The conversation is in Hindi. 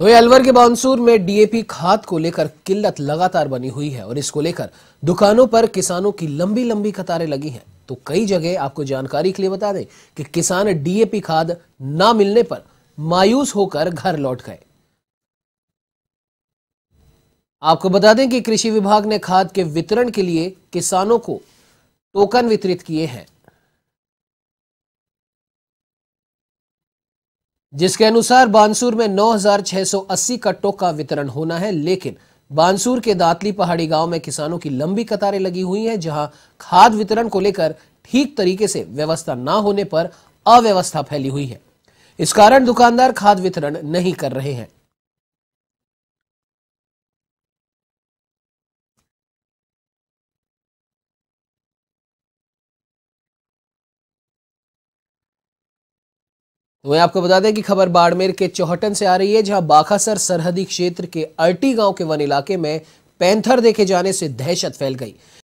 तो अलवर के बानसूर में डीएपी खाद को लेकर किल्लत लगातार बनी हुई है और इसको लेकर दुकानों पर किसानों की लंबी लंबी कतारें लगी हैं तो कई जगह आपको जानकारी के लिए बता दें कि किसान डीएपी खाद ना मिलने पर मायूस होकर घर लौट गए आपको बता दें कि कृषि विभाग ने खाद के वितरण के लिए किसानों को टोकन वितरित किए हैं जिसके अनुसार बानसूर में 9,680 कट्टों का वितरण होना है लेकिन बानसूर के दातली पहाड़ी गांव में किसानों की लंबी कतारें लगी हुई हैं जहां खाद वितरण को लेकर ठीक तरीके से व्यवस्था न होने पर अव्यवस्था फैली हुई है इस कारण दुकानदार खाद वितरण नहीं कर रहे हैं तो वहीं आपको बता दें कि खबर बाड़मेर के चौहटन से आ रही है जहां बाखासर सरहदी क्षेत्र के अर्टी गांव के वन इलाके में पैंथर देखे जाने से दहशत फैल गई